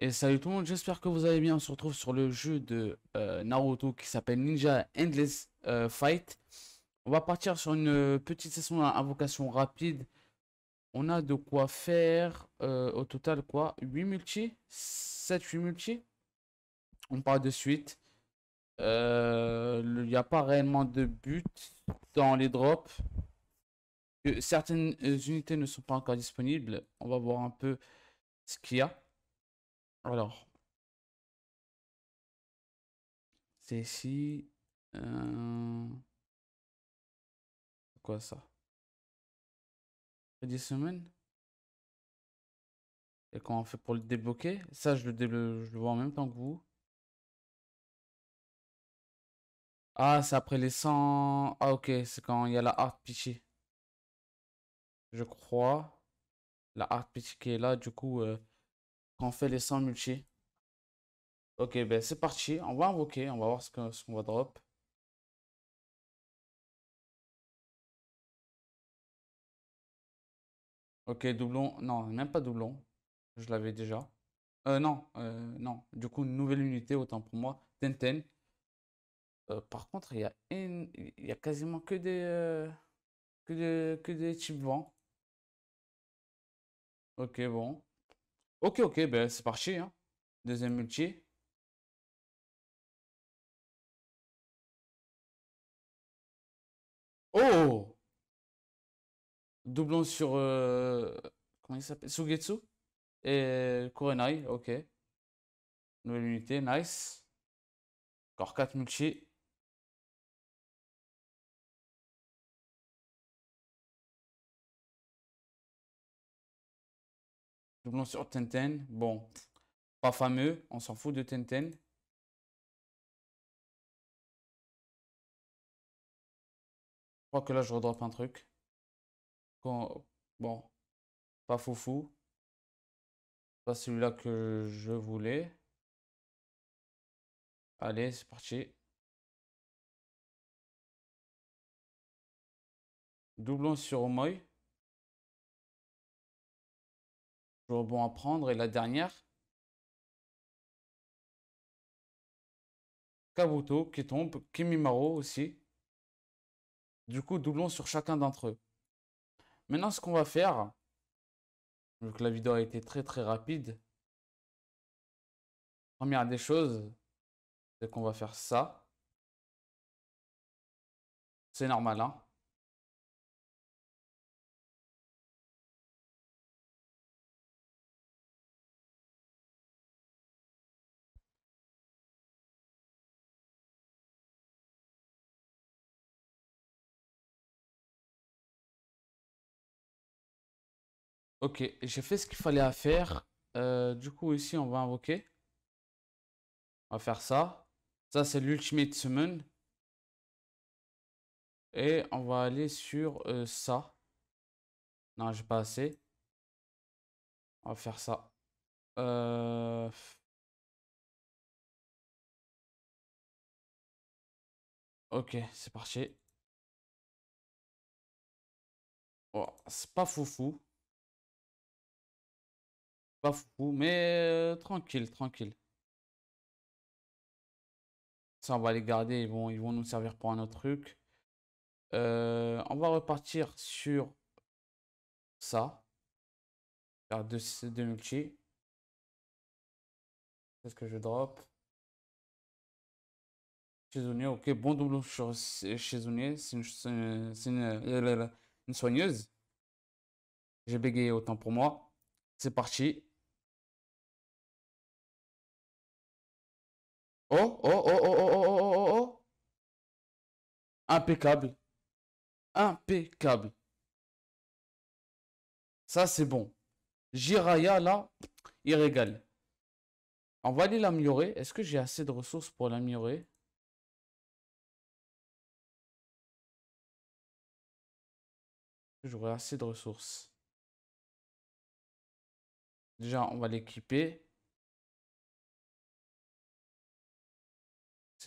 Et salut tout le monde, j'espère que vous allez bien. On se retrouve sur le jeu de euh, Naruto qui s'appelle Ninja Endless euh, Fight. On va partir sur une euh, petite session d'invocation rapide. On a de quoi faire au total quoi 8 multi 7-8 multi On part de suite. Il n'y a pas réellement de but dans les drops. Certaines unités ne sont pas encore disponibles. On va voir un peu ce qu'il y a. Alors, c'est ici. Euh, quoi ça Des semaines Et comment on fait pour le débloquer Ça, je le, vois en même temps que vous. Ah, c'est après les 100... Ah, ok, c'est quand il y a la art pitchée. Je crois. La art pitchée qui est là, du coup... Euh, quand on fait les 100 multi. Ok, ben c'est parti. On va invoquer. On va voir ce qu'on va drop. Ok, doublon. Non, même pas doublon. Je l'avais déjà. Euh, non, euh, non. Du coup, une nouvelle unité, autant pour moi. Tenten. Euh, par contre, il y, a quasiment que des, que des, que des types vents. Ok, bon. Ok, ok, ben c'est parti. Hein. Deuxième multi. Oh Doublons sur... Euh, comment il s'appelle Sugetsu Et Kurenai, ok. Nouvelle unité, nice. Encore quatre multi. Doublons sur Tenten. Bon, pas fameux. On s'en fout de Tenten. Je crois que là, je redroppe un truc. Bon, pas foufou. Pas celui-là que je voulais. Allez, c'est parti. Doublons sur Omoy. Toujours bon à prendre. Et la dernière, Kabuto qui tombe, Kimimaro aussi. Du coup, doublons sur chacun d'entre eux. Maintenant, ce qu'on va faire, vu que la vidéo a été très très rapide, première des choses, c'est qu'on va faire ça. C'est normal, hein Ok, j'ai fait ce qu'il fallait à faire. Euh, du coup, ici, on va invoquer. On va faire ça. Ça, c'est l'Ultimate Summon. Et on va aller sur euh, ça. Non, j'ai pas assez. On va faire ça. Euh, ok, c'est parti. Oh, c'est pas foufou fou, mais euh, tranquille, tranquille. Ça, on va les garder. Ils vont, ils vont nous servir pour un autre truc. Euh, on va repartir sur ça. Faire deux, deux multi. Qu'est-ce que je drop Chézonnier, ok. Bon double sur Chézonnier. C'est une, euh, une soigneuse. J'ai bégayé autant pour moi. C'est parti. Oh oh, oh, oh, oh, oh, oh, oh, oh, oh, Impeccable. Impeccable. Ça, c'est bon. Jiraya, là, il régale. On va aller l'améliorer. Est-ce que j'ai assez de ressources pour l'améliorer J'aurai assez de ressources. Déjà, on va l'équiper.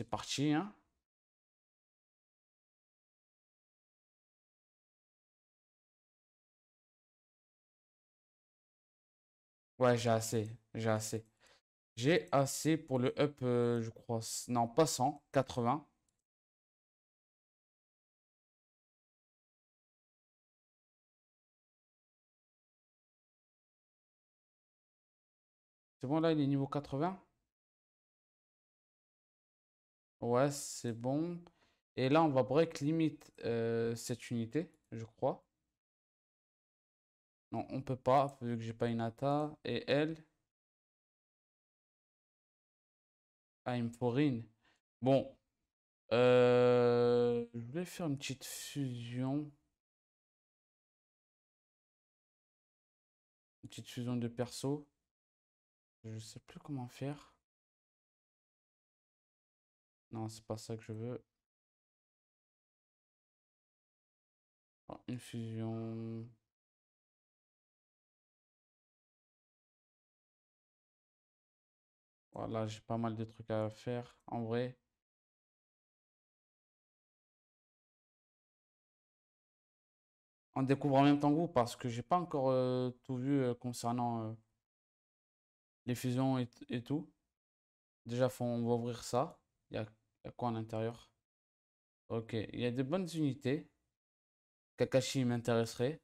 C'est parti. Hein. Ouais, j'ai assez. J'ai assez. J'ai assez pour le up, euh, je crois. Non, pas 100, 80. C'est bon, là, il est niveau 80 Ouais, c'est bon. Et là, on va break limite euh, cette unité, je crois. Non, on peut pas, vu que j'ai pas une Et elle I'm ah, il Bon. Euh, je voulais faire une petite fusion. Une petite fusion de perso. Je sais plus comment faire. Non, c'est pas ça que je veux. Ah, une fusion. Voilà, j'ai pas mal de trucs à faire en vrai. On découvre en même temps vous parce que j'ai pas encore euh, tout vu euh, concernant euh, les fusions et, tout. Déjà, faut, on va ouvrir ça. Il y a il y a quoi à l'intérieur Ok, il y a des bonnes unités. Kakashi m'intéresserait.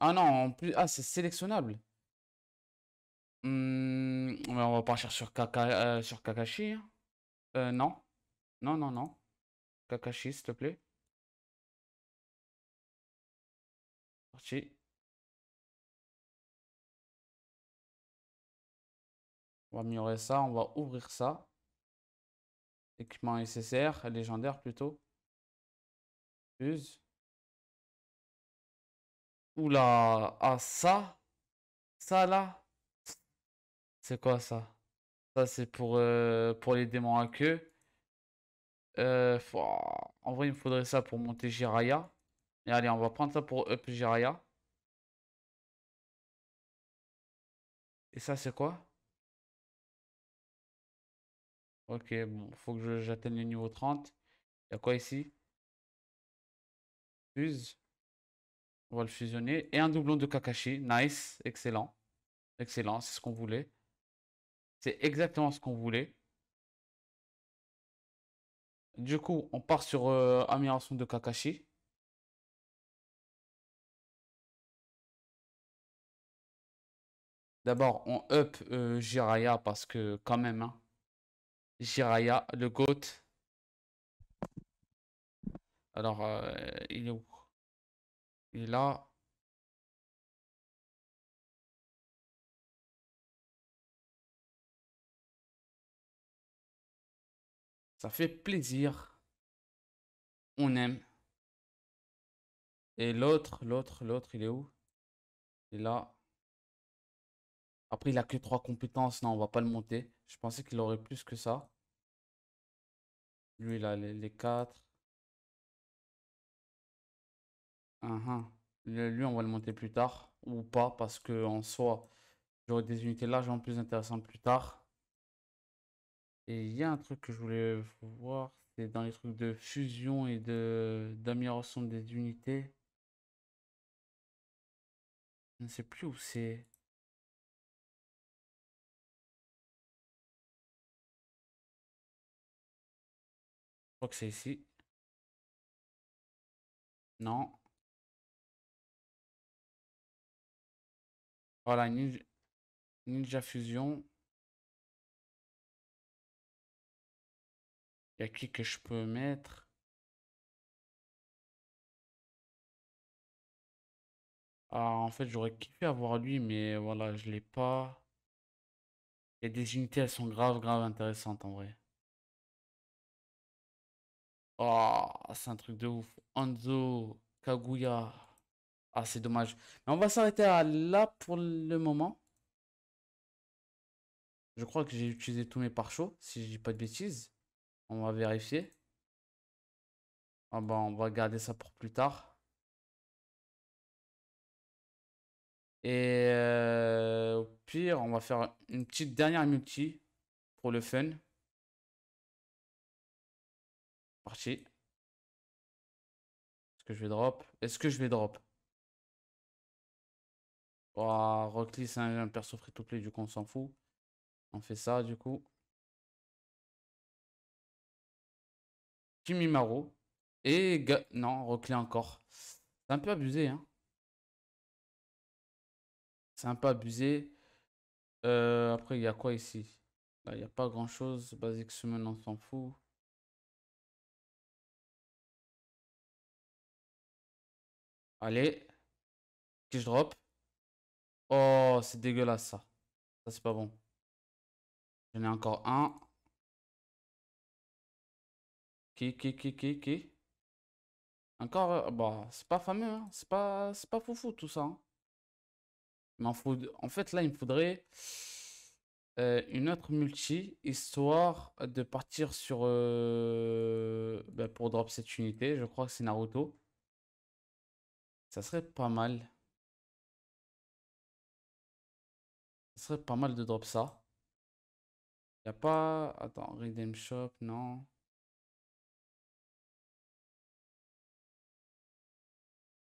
Ah non, en plus... Ah, c'est sélectionnable. Hmm, mais on va pas sur, euh, sur Kakashi. Hein. Euh, non. Non, non, non. Kakashi, s'il te plaît. Parti. On va améliorer ça. On va ouvrir ça. Équipement SSR, légendaire plutôt. Use. Oula, ah ça Ça là C'est quoi ça Ça c'est pour, euh, pour les démons à queue. Euh, en vrai il me faudrait ça pour monter Jiraya. Et allez on va prendre ça pour up Jiraya. Et ça c'est quoi Ok, bon, faut que j'atteigne le niveau 30. Il y a quoi ici Fuse. On va le fusionner. Et un doublon de Kakashi. Nice, excellent. Excellent, c'est ce qu'on voulait. C'est exactement ce qu'on voulait. Du coup, on part sur euh, de Kakashi. D'abord, on up euh, parce que quand même, hein. Jiraya, le GOAT. Alors, euh, il est où Il est là. Ça fait plaisir. On aime. Et l'autre, l'autre, l'autre, il est où Il est là. Après, il a que trois compétences. Non, on va pas le monter. Je pensais qu'il aurait plus que ça. Lui, il a les 4. Lui, on va le monter plus tard. Ou pas, parce que en soi, j'aurais des unités largement plus intéressantes plus tard. Et il y a un truc que je voulais voir, c'est dans les trucs de fusion et de d'amélioration des unités. Je ne sais plus où c'est. crois que c'est ici. Non. Voilà, Ninja, Fusion. Il y a qui que je peux mettre Ah, en fait, j'aurais kiffé avoir lui, mais voilà, je l'ai pas. Il des unités, elles sont grave, grave intéressantes en vrai. Oh, c'est un truc de ouf. Anzo, Kaguya. Ah, c'est dommage. Mais on va s'arrêter à là pour le moment. Je crois que j'ai utilisé tous mes pare si je dis pas de bêtises. On va vérifier. Ah ben, on va garder ça pour plus tard. Et euh, au pire, on va faire une petite dernière multi pour le fun. Parti. Est-ce que je vais drop Est-ce que je vais drop Oh, c'est un, perso free to play, du coup, on s'en fout. On fait ça, du coup. Jimmy Et. non, Rockly encore. C'est un peu abusé, hein. C'est un peu abusé. Euh, après, il y a quoi ici bah, Il n'y a pas grand chose. basique semaine on s'en fout. Allez. Que je drop. Oh, c'est dégueulasse ça. Ça, c'est pas bon. J'en ai encore un. Qui, qui, qui, qui, qui Encore. Euh, bah, c'est pas fameux. Hein. C'est pas, pas foufou tout ça. Hein. Mais en, fait, là, il me faudrait euh, une autre multi, histoire de partir sur. Euh, bah, pour drop cette unité. Je crois que c'est Naruto. Ça serait pas mal. Ça serait pas mal de drop ça. Y a pas... Attends, Redeem Shop, non.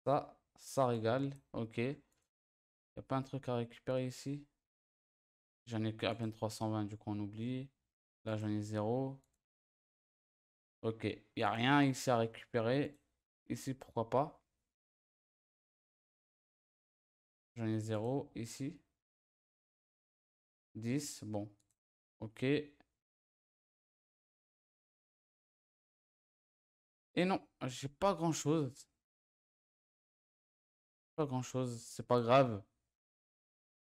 Ça, ça régale. Ok. Y a pas un truc à récupérer ici J'en ai qu'à peine 320, du coup on oublie. Là j'en ai zéro. Ok, y a rien ici à récupérer. Ici, pourquoi pas J'en ai 0 ici. 10, bon. Ok. Et non, j'ai pas grand chose. Pas grand chose, c'est pas grave.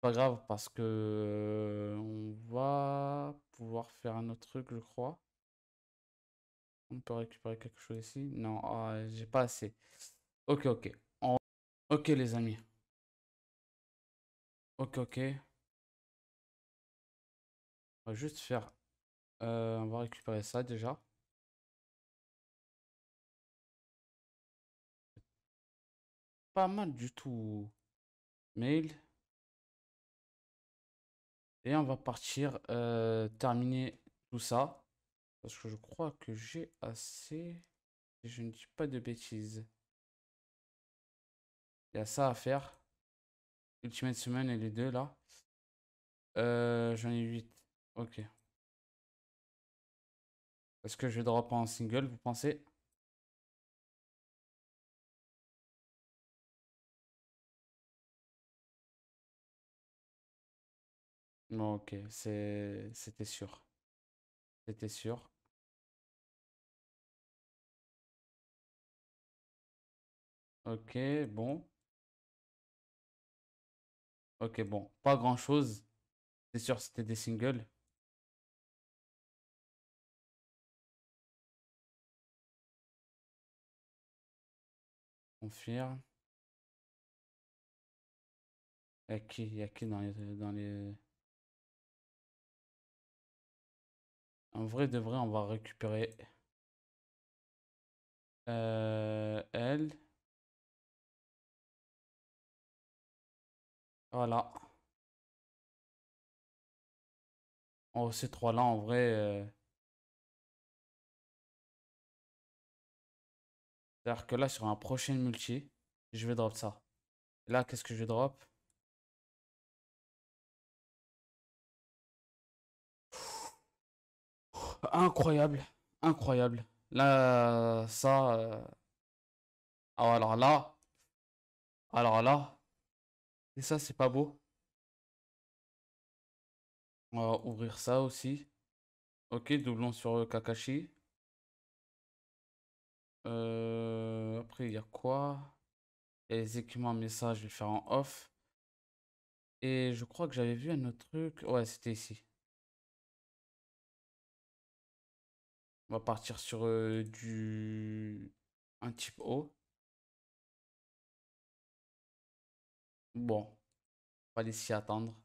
Pas grave parce que euh, on va pouvoir faire un autre truc, je crois. On peut récupérer quelque chose ici. Non, ah, j'ai pas assez. Ok, ok. Ok les amis. Ok, ok. On va juste faire... Euh, on va récupérer ça déjà. Pas mal du tout. Mail. Et on va partir euh, terminer tout ça. Parce que je crois que j'ai assez... je ne dis pas de bêtises. Il y a ça à faire. Ultimate Summon et les deux là. Euh, j'en ai 8. Ok. Est-ce que je vais drop en single, vous pensez Non, ok, c'était sûr. C'était sûr. Ok, bon. Ok, bon, pas grand chose. C'est sûr, c'était des singles. Confirme. Y'a qui, y qui dans les, dans les... En vrai de vrai, on va récupérer euh, elle. Voilà. Oh, ces trois-là, en vrai... Euh, c'est-à-dire que là, sur un prochain multi, je vais drop ça. là, qu'est-ce que je drop Incroyable. Incroyable. Là, ça... Euh, ah, alors là... Alors là... Et ça, c'est pas beau. On va ouvrir ça aussi. Ok, doublons sur Kakashi. Euh, après, il y a quoi Il y les mais je vais le faire en off. Et je crois que j'avais vu un autre truc. Ouais, c'était ici. On va partir sur euh, du... un type O. Bon, on va s'y attendre.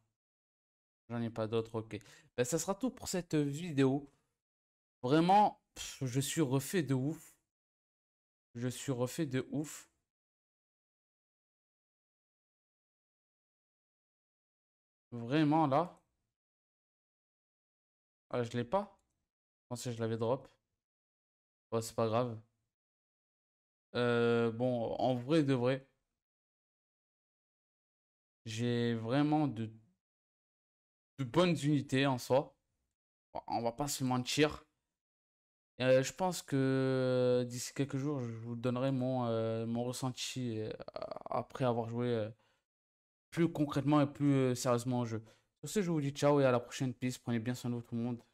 J'en ai pas d'autres, ok. Ben, ça sera tout pour cette euh, vidéo. Vraiment, je suis refait de ouf. Je suis refait de ouf. Vraiment, là. Ah, je l'ai pas. Je pensais que je l'avais drop. Bon, c'est pas grave. Euh, bon, en vrai de vrai. J'ai vraiment de, bonnes unités en soi. On va pas se mentir. Euh, je pense que d'ici quelques jours, je vous donnerai mon, euh, mon ressenti euh, après avoir joué plus concrètement et plus sérieusement au jeu. Sur ce, je vous dis ciao et à la prochaine. piste. Prenez bien soin de vous, tout le monde.